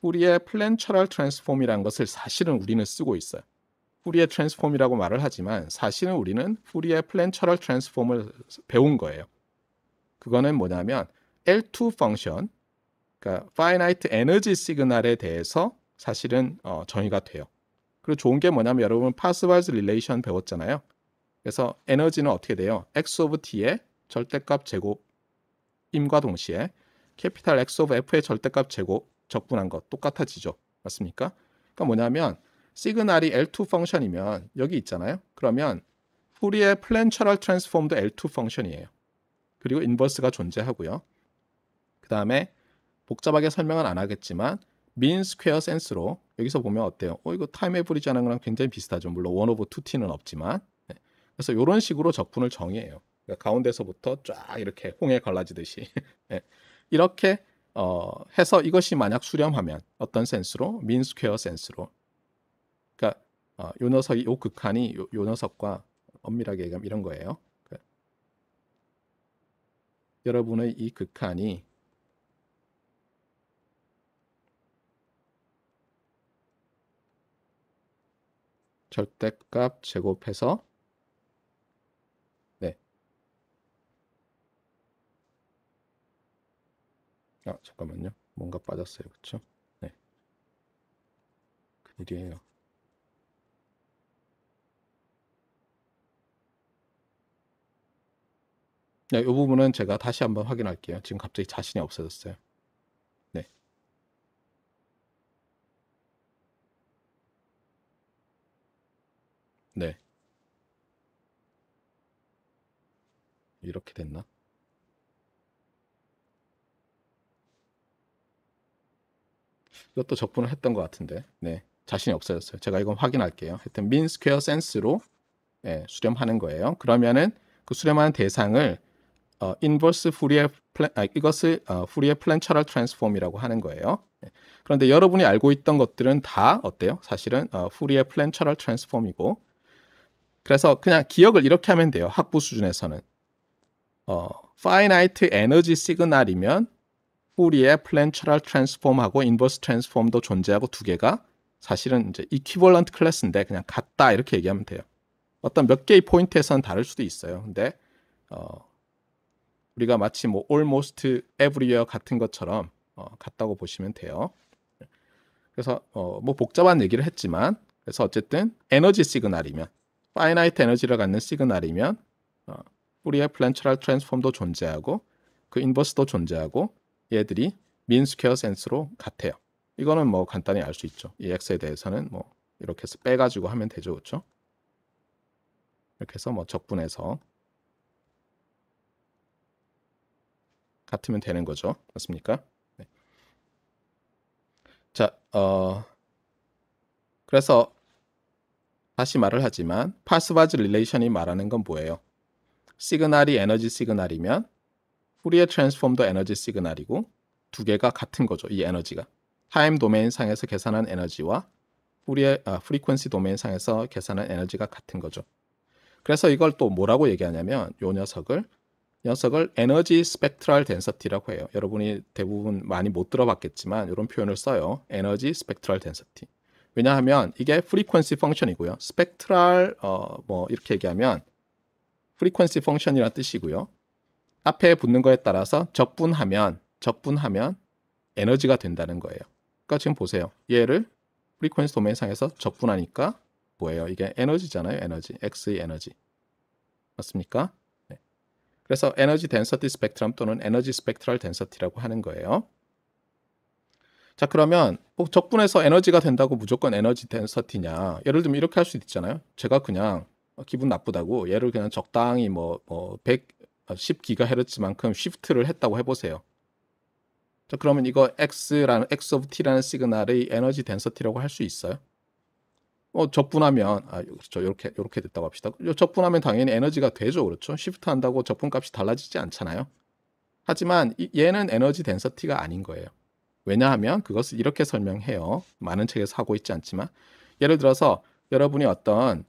뿌리의 플랜처럴 트랜스폼이라는 것을 사실은 우리는 쓰고 있어요. 뿌리의 트랜스폼이라고 말을 하지만 사실은 우리는 뿌리의 플랜처럴 트랜스폼을 배운 거예요. 그거는 뭐냐면 L2 펑션, 그러니까 finite energy 시그널에 대해서 사실은 어, 정의가 돼요. 그리고 좋은 게 뭐냐면 여러분 Parseval's relation 배웠잖아요. 그래서 에너지는 어떻게 돼요? x of t의 절대값 제곱임과 동시에 capital x of f의 절대값 제곱 적분한 것 똑같아지죠. 맞습니까? 그러니까 뭐냐면 시그널이 L2 f u n c t i o n 이면 여기 있잖아요. 그러면 후리의 플랜처럴 트랜스폼도 L2 f u n c t i o n 이에요 그리고 인버스가 존재하고요. 다음에 복잡하게 설명은 안 하겠지만 민 스퀘어 센스로 여기서 보면 어때요? 어 이거 타임 에브리지 하는 거랑 굉장히 비슷하죠. 물론 원 오브 투티는 없지만 네. 그래서 이런 식으로 적분을 정의해요. 그러니까 가운데서부터 쫙 이렇게 홍해 갈라지듯이 네. 이렇게 어, 해서 이것이 만약 수렴하면 어떤 센스로 민 스퀘어 센스로 그러니까 어, 요 녀석이 요 극한이 요, 요 녀석과 엄밀하게 얘기하면 이런 거예요. 그러니까 여러분의 이 극한이 절대값 제곱해서 네. 아 잠깐만요. 뭔가 빠졌어요. 그쵸? 네. 큰일이에요. 네, 이 부분은 제가 다시 한번 확인할게요. 지금 갑자기 자신이 없어졌어요. 네. 이렇게 됐나? 이것도 적분을 했던 것 같은데. 네. 자신이 없어졌어요. 제가 이건 확인할게요. 하여튼 민 스퀘어 센스로 예, 수렴하는 거예요. 그러면은 그 수렴하는 대상을 어, inverse Fourier 플랜, 아, 이것을 어, Fourier Plancharal Transform이라고 하는 거예요. 예. 그런데 여러분이 알고 있던 것들은 다 어때요? 사실은 어, Fourier Plancharal Transform이고 그래서 그냥 기억을 이렇게 하면 돼요. 학부 수준에서는. 어, finite energy signal이면 뿌리의 플랜 a 럴트랜스폼하고 인버스 트랜스폼도 존재하고 두 개가 사실은 이제 equivalent 클래스인데 그냥 같다 이렇게 얘기하면 돼요. 어떤 몇 개의 포인트에서는 다를 수도 있어요. 근데 어, 우리가 마치 뭐 almost everywhere 같은 것처럼 어, 같다고 보시면 돼요. 그래서 어, 뭐 복잡한 얘기를 했지만 그래서 어쨌든 에너지 시그널이면 파이나이트 에너지를 갖는 시그널이면 어, 뿌리의 플랜처럴 트랜스폼도 존재하고 그 인버스도 존재하고 얘들이 민 스퀘어 센스로 같아요. 이거는 뭐 간단히 알 수 있죠. 이 x에 대해서는 뭐 이렇게 해서 빼가지고 하면 되죠. 그렇죠? 이렇게 해서 뭐 적분해서 같으면 되는 거죠. 맞습니까? 네. 자, 어, 그래서 다시 말을 하지만 파스바즈 릴레이션이 말하는 건 뭐예요? 시그널이 에너지 시그널이면 후리에 트랜스폼도 에너지 시그널이고 두 개가 같은 거죠. 이 에너지가. 타임 도메인 상에서 계산한 에너지와 후리의 아, 프리퀀시 도메인 상에서 계산한 에너지가 같은 거죠. 그래서 이걸 또 뭐라고 얘기하냐면 요 녀석을 녀석을 에너지 스펙트럴 덴서티라고 해요. 여러분이 대부분 많이 못 들어봤겠지만 이런 표현을 써요. 에너지 스펙트럴 덴서티. 왜냐하면 이게 프리퀀시 펑션이고요. 스펙트럴 어, 뭐 이렇게 얘기하면 프리퀀시 펑션이란 뜻이고요. 앞에 붙는 거에 따라서 적분하면 적분하면 에너지가 된다는 거예요. 그러니까 지금 보세요. 얘를 프리퀀시 도메인상에서 적분하니까 뭐예요? 이게 에너지잖아요. 에너지. X의 에너지. 맞습니까? 네. 그래서 에너지 덴서티 스펙트럼 또는 에너지 스펙트럴 덴서티라고 하는 거예요. 자 그러면 뭐 적분해서 에너지가 된다고 무조건 에너지 덴서티냐 예를 들면 이렇게 할 수 있잖아요 제가 그냥 기분 나쁘다고 얘를 그냥 적당히 뭐, 뭐 110기가헤르츠만큼 아, 쉬프트를 했다고 해보세요 자 그러면 이거 x라는 x of t라는 시그널의 에너지 덴서티라고 할 수 있어요 어, 적분하면 아 그렇죠 요렇게 요렇게 됐다고 합시다 적분하면 당연히 에너지가 되죠 그렇죠 쉬프트 한다고 적분값이 달라지지 않잖아요 하지만 얘는 에너지 덴서티가 아닌 거예요 왜냐하면 그것을 이렇게 설명해요. 많은 책에서 하고 있지 않지만 예를 들어서 여러분이 어떤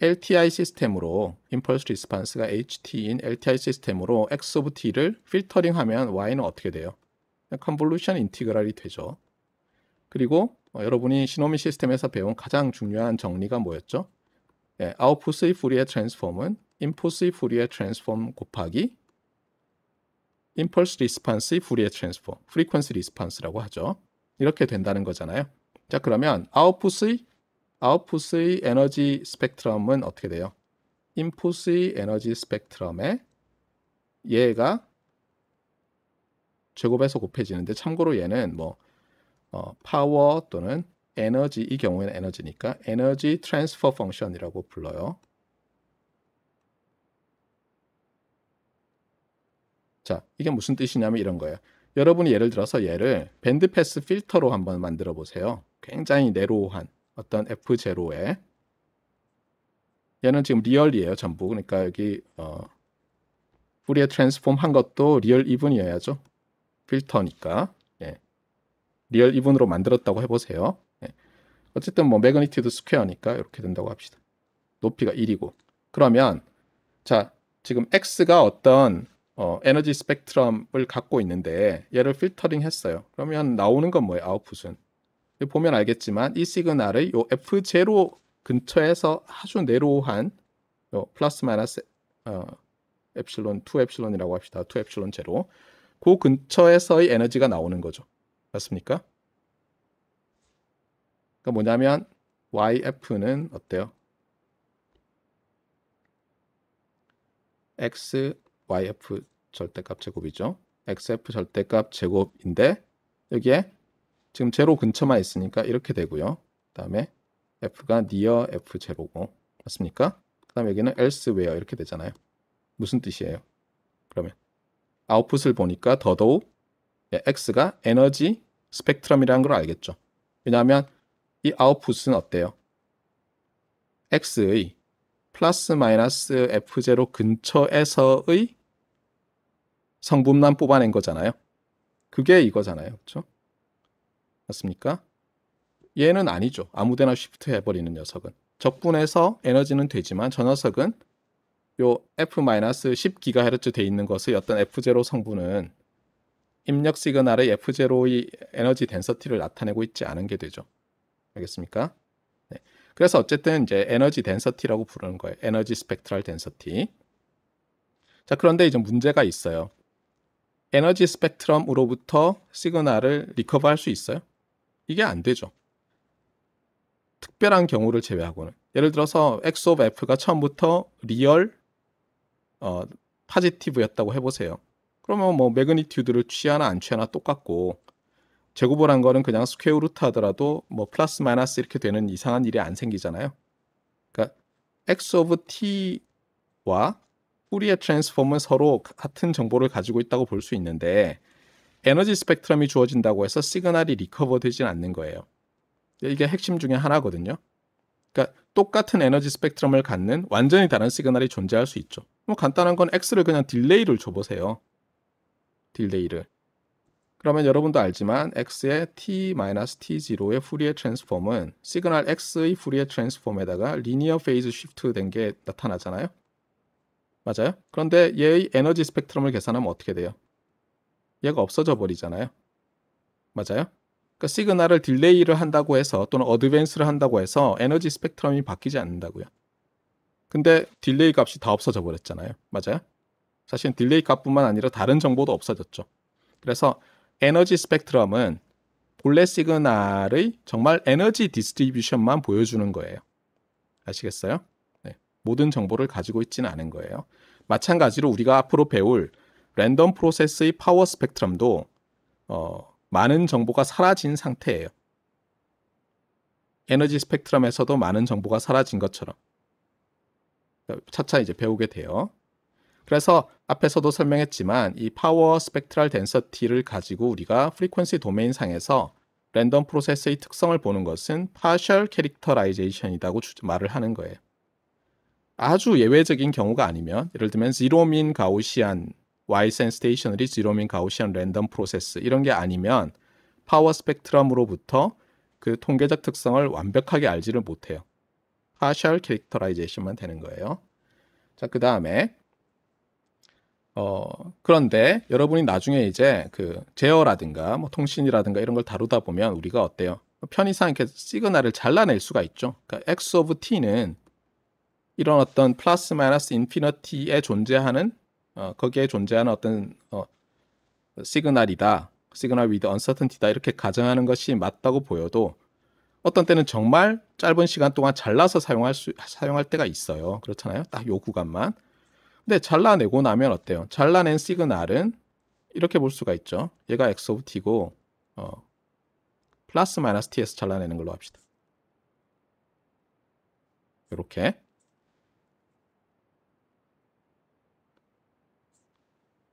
LTI 시스템으로 impulse response가 HT인 LTI 시스템으로 X of T를 필터링하면 Y는 어떻게 돼요? 컨볼루션 인티그랄이 되죠. 그리고 어, 여러분이 시노미 시스템에서 배운 가장 중요한 정리가 뭐였죠? 예, 아웃풋의 풀이의 트랜스폼은 인풋의 풀이의 트랜스폼 곱하기 impulse response, Fourier transform, frequency response라고 하죠. 이렇게 된다는 거잖아요. 자, 그러면 아웃풋의 아웃풋의 에너지 스펙트럼은 어떻게 돼요? 인풋의 에너지 스펙트럼에 얘가 제곱에서 곱해지는데 참고로 얘는 뭐 어, 파워 또는 에너지 이 경우에는 에너지니까 에너지 트랜스퍼 펑션이라고 불러요. 자, 이게 무슨 뜻이냐면 이런 거예요. 여러분이 예를 들어서 얘를 밴드 패스 필터로 한번 만들어 보세요. 굉장히 내로한 어떤 F0에 얘는 지금 리얼이에요, 전부. 그러니까 여기 어, 뿌리에 트랜스폼 한 것도 리얼 이분이어야죠. 필터니까. 예. 리얼 이분으로 만들었다고 해보세요. 예. 어쨌든 뭐 매그니티드 스퀘어니까 이렇게 된다고 합시다. 높이가 1이고. 그러면 자 지금 x가 어떤 어, 에너지 스펙트럼을 갖고 있는데 얘를 필터링 했어요. 그러면 나오는 건 뭐예요? 아웃풋은. 보면 알겠지만 이 시그널의 요 F0 근처에서 아주 내로한 요 플러스 마이너스 어, 엡실론 2 엡실론이라고 합시다. 2 엡실론 제로. 그 근처에서의 에너지가 나오는 거죠. 맞습니까? 그러니까 뭐냐면 YF는 어때요? X yf 절대값 제곱이죠. xf 절대값 제곱인데 여기에 지금 제로 근처만 있으니까 이렇게 되고요. 그 다음에 f가 near f 제로고 맞습니까? 그 다음에 여기는 elsewhere 이렇게 되잖아요. 무슨 뜻이에요? 그러면 아웃풋을 보니까 더더욱 네, x가 에너지 스펙트럼이라는 걸 알겠죠. 왜냐하면 이 아웃풋은 어때요? x의 플러스 마이너스 f 제로 근처에서의 성분만 뽑아낸 거잖아요. 그게 이거잖아요. 그렇죠? 맞습니까? 얘는 아니죠. 아무데나 쉬프트 해버리는 녀석은. 적분해서 에너지는 되지만 저 녀석은 요 F-10GHz 돼 있는 것을 어떤 F0 성분은 입력 시그널의 F0의 에너지 덴서티를 나타내고 있지 않은 게 되죠. 알겠습니까? 네. 그래서 어쨌든 이제 에너지 덴서티라고 부르는 거예요. 에너지 스펙트럴 덴서티. 자, 그런데 이제 문제가 있어요. 에너지 스펙트럼으로부터 시그널을 리커버할 수 있어요? 이게 안 되죠. 특별한 경우를 제외하고는 예를 들어서 x of f가 처음부터 리얼 어, 파지티브였다고 해보세요. 그러면 뭐 매그니튜드를 취하나 안 취하나 똑같고 제곱을한 거는 그냥 스퀘어 루트 하더라도 뭐 플러스 마이너스 이렇게 되는 이상한 일이 안 생기잖아요. 그러니까 x of t와 뿌리의 트랜스폼은 서로 같은 정보를 가지고 있다고 볼 수 있는데 에너지 스펙트럼이 주어진다고 해서 시그널이 리커버 되진 않는 거예요. 이게 핵심 중에 하나거든요. 그러니까 똑같은 에너지 스펙트럼을 갖는 완전히 다른 시그널이 존재할 수 있죠. 뭐 간단한 건 X를 그냥 딜레이를 줘보세요. 딜레이를. 그러면 여러분도 알지만 X의 T-T0의 후리에 트랜스폼은 시그널 X의 후리에 트랜스폼에다가 리니어 페이즈 쉬프트 된 게 나타나잖아요. 맞아요? 그런데 얘의 에너지 스펙트럼을 계산하면 어떻게 돼요? 얘가 없어져 버리잖아요. 맞아요? 그러니까 시그널을 딜레이를 한다고 해서 또는 어드밴스를 한다고 해서 에너지 스펙트럼이 바뀌지 않는다고요. 근데 딜레이 값이 다 없어져 버렸잖아요. 맞아요? 사실 딜레이 값뿐만 아니라 다른 정보도 없어졌죠. 그래서 에너지 스펙트럼은 본래 시그널의 정말 에너지 디스트리뷰션만 보여주는 거예요. 아시겠어요? 모든 정보를 가지고 있지는 않은 거예요. 마찬가지로 우리가 앞으로 배울 랜덤 프로세스의 파워 스펙트럼도 어, 많은 정보가 사라진 상태예요. 에너지 스펙트럼에서도 많은 정보가 사라진 것처럼 그러니까 차차 이제 배우게 돼요. 그래서 앞에서도 설명했지만 이 파워 스펙트럴 덴서티를 가지고 우리가 프리퀀시 도메인 상에서 랜덤 프로세스의 특성을 보는 것은 파셜 캐릭터라이제이션이라고 말을 하는 거예요. 아주 예외적인 경우가 아니면 예를 들면 지로민 가우시안 와이센 스테이셔널이 지로민 가우시안 랜덤 프로세스 이런 게 아니면 파워 스펙트럼으로부터 그 통계적 특성을 완벽하게 알지를 못해요. 파셜 캐릭터라이제이션만 되는 거예요. 자, 그 다음에 어, 그런데 여러분이 나중에 이제 그 제어라든가 뭐 통신이라든가 이런 걸 다루다 보면 우리가 어때요? 편의상 이렇게 시그널을 잘라낼 수가 있죠. 그러니까 x of t는 이런 어떤 플러스 마이너스 인피니티에 존재하는 어, 거기에 존재하는 어떤 어, 시그널이다. 시그널 위드 언서턴티다 이렇게 가정하는 것이 맞다고 보여도 어떤 때는 정말 짧은 시간 동안 잘라서 사용할 수 사용할 때가 있어요. 그렇잖아요. 딱 요 구간만. 근데 잘라내고 나면 어때요? 잘라낸 시그널은 이렇게 볼 수가 있죠. 얘가 x of t고 어, 플러스 마이너스 t에서 잘라내는 걸로 합시다. 이렇게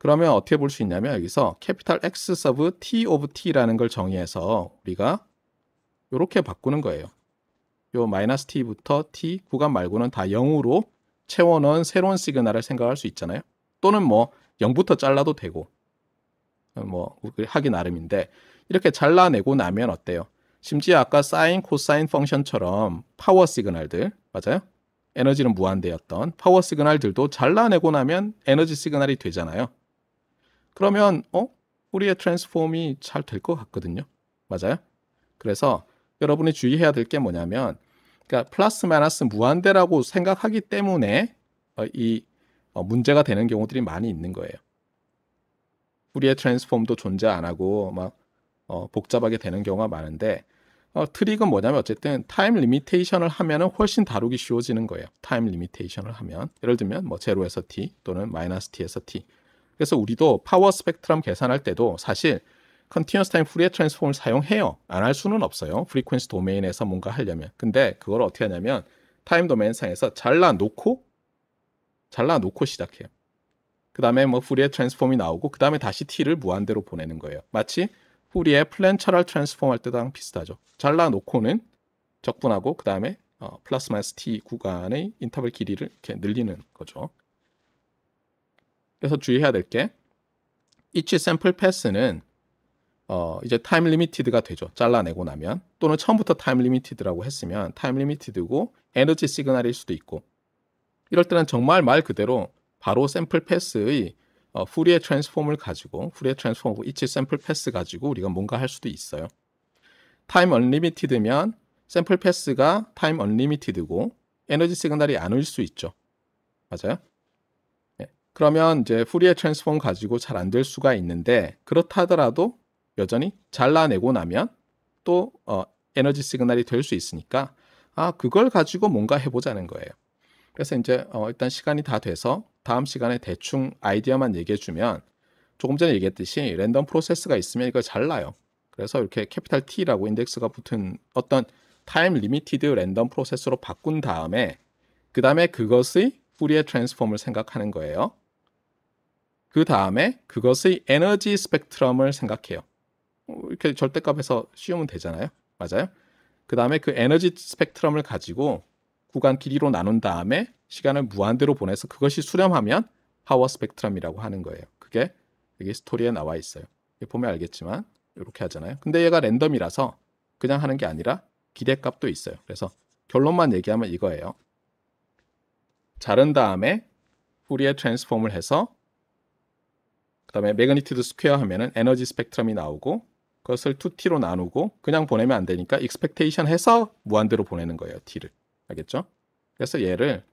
그러면 어떻게 볼 수 있냐면 여기서 캐피탈 X 서브 T 오브 T라는 걸 정의해서 우리가 이렇게 바꾸는 거예요. 요 마이너스 T부터 T 구간 말고는 다 0으로 채워놓은 새로운 시그널을 생각할 수 있잖아요. 또는 뭐 0부터 잘라도 되고 뭐 하기 나름인데 이렇게 잘라내고 나면 어때요? 심지어 아까 사인, 코사인 펑션처럼 파워 시그널들 맞아요? 에너지는 무한대였던 파워 시그널들도 잘라내고 나면 에너지 시그널이 되잖아요. 그러면 어? 우리의 트랜스폼이 잘 될 것 같거든요. 맞아요? 그래서 여러분이 주의해야 될 게 뭐냐면 그러니까 플러스 마이너스 무한대라고 생각하기 때문에 어, 이 어, 문제가 되는 경우들이 많이 있는 거예요. 우리의 트랜스폼도 존재 안 하고 막 어, 복잡하게 되는 경우가 많은데 어, 트릭은 뭐냐면 어쨌든 타임 리미테이션을 하면 훨씬 다루기 쉬워지는 거예요. 타임 리미테이션을 하면 예를 들면 뭐 제로에서 t 또는 마이너스 t에서 t 그래서 우리도 파워 스펙트럼 계산할 때도 사실 컨티뉴스 타임 프리에 트랜스폼을 사용해요. 안 할 수는 없어요. 프리퀀스 도메인에서 뭔가 하려면. 근데 그걸 어떻게 하냐면 타임 도메인상에서 잘라놓고 잘라놓고 시작해요. 그 다음에 뭐 후리의 트랜스폼이 나오고 그 다음에 다시 t를 무한대로 보내는 거예요. 마치 후리의 플랜처럴 트랜스폼 할 때랑 비슷하죠. 잘라놓고는 적분하고 그 다음에 어, 플러스 마이너스 t 구간의 인터벌 길이를 이렇게 늘리는 거죠. 그래서 주의해야 될게 each sample pass는 어, 이제 타임 리미티드가 되죠. 잘라내고 나면 또는 처음부터 time l i m i t e d 라고 했으면 time l i m i t e d 고 energy 에너지 시그널일 수도 있고 이럴 때는 정말 말 그대로 바로 샘플 패스의 어, a n s f o r m 을 가지고 Fourier t 후리의 트랜스폼하고 이치 샘플 패스 가지고 우리가 뭔가 할 수도 있어요. time u n l i m i t e d 면 샘플 패스가 time u n l i m i t e d 고 에너지 시그널이 안 올 수 있죠. 맞아요? 그러면 이제 후리에 트랜스폼 가지고 잘 안 될 수가 있는데 그렇다 하더라도 여전히 잘라내고 나면 또 어, 에너지 시그널이 될 수 있으니까 아 그걸 가지고 뭔가 해보자는 거예요. 그래서 이제 어, 일단 시간이 다 돼서 다음 시간에 대충 아이디어만 얘기해주면 조금 전에 얘기했듯이 랜덤 프로세스가 있으면 이걸 잘라요. 그래서 이렇게 캐피탈 T라고 인덱스가 붙은 어떤 타임 리미티드 랜덤 프로세스로 바꾼 다음에 그 다음에 그것의 뿌리의 트랜스폼을 생각하는 거예요. 그 다음에 그것의 에너지 스펙트럼을 생각해요. 뭐 이렇게 절대값에서 씌우면 되잖아요. 맞아요? 그 다음에 그 에너지 스펙트럼을 가지고 구간 길이로 나눈 다음에 시간을 무한대로 보내서 그것이 수렴하면 파워 스펙트럼이라고 하는 거예요. 그게 여기 스토리에 나와 있어요. 보면 알겠지만 이렇게 하잖아요. 근데 얘가 랜덤이라서 그냥 하는 게 아니라 기대값도 있어요. 그래서 결론만 얘기하면 이거예요. 자른 다음에 후리에 트랜스폼을 해서 그다음에 매그니티드 스퀘어 하면은 에너지 스펙트럼이 나오고 그것을 2t로 나누고 그냥 보내면 안 되니까 익스펙테이션 해서 무한대로 보내는 거예요, t를. 알겠죠? 그래서 얘를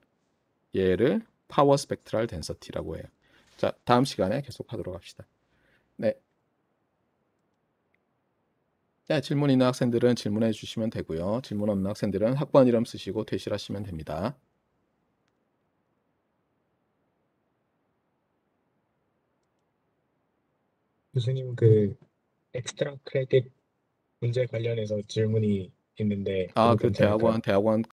얘를 파워 스펙트럴 덴서티라고 해요. 자, 다음 시간에 계속 하도록 합시다. 네. 네, 질문 있는 학생들은 질문해 주시면 되고요. 질문 없는 학생들은 학번 이름 쓰시고 퇴실하시면 됩니다. 교수님 그 엑스트라 크레딧 문제 관련해서 질문이 있는데 아, 그 대학원 대학원